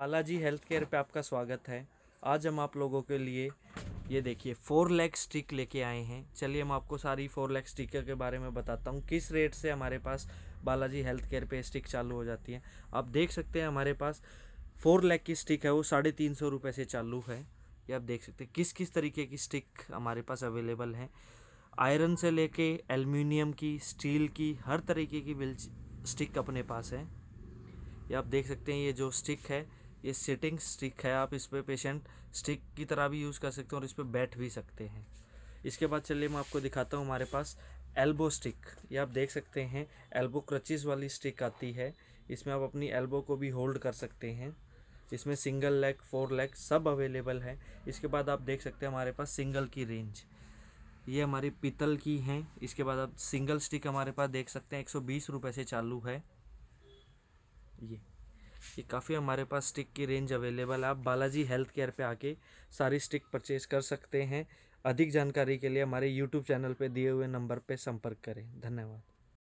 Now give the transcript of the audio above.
Balaji health care पर आपका स्वागत है आज हम आप लोगों के लिए ये देखिए फोर लैख स्टिक लेके आए हैं चलिए मैं आपको सारी फोर लैख स्टिक के बारे में बताता हूँ किस रेट से हमारे पास बालाजी हेल्थ केयर पर स्टिक चालू हो जाती है आप देख सकते हैं हमारे पास फोर लैक की स्टिक है वो साढ़े तीन सौ रुपये से चालू है ये आप देख सकते हैं किस किस तरीके की स्टिक हमारे पास अवेलेबल है आयरन से लेके एल्यूमिनियम की स्टील की हर तरीके की बिल स्टिक अपने पास है ये आप देख सकते हैं ये जो स्टिक है ये सिटिंग स्टिक है आप इस पर पेशेंट स्टिक की तरह भी यूज़ कर सकते हैं और इस पर बैठ भी सकते हैं इसके बाद चलिए मैं आपको दिखाता हूँ हमारे पास एल्बो स्टिक ये आप देख सकते हैं एल्बो क्रचिज़ वाली स्टिक आती है इसमें आप अपनी एल्बो को भी होल्ड कर सकते हैं इसमें सिंगल लेग फोर लेग सब अवेलेबल है इसके बाद आप देख सकते हैं हमारे पास सिंगल की रेंज ये हमारी पीतल की हैं इसके बाद आप सिंगल स्टिक हमारे पास देख सकते हैं एक सौ बीस रुपये से चालू है ये कि काफ़ी हमारे पास स्टिक की रेंज अवेलेबल है आप बालाजी हेल्थ केयर पे आके सारी स्टिक परचेज कर सकते हैं अधिक जानकारी के लिए हमारे यूट्यूब चैनल पे दिए हुए नंबर पे संपर्क करें धन्यवाद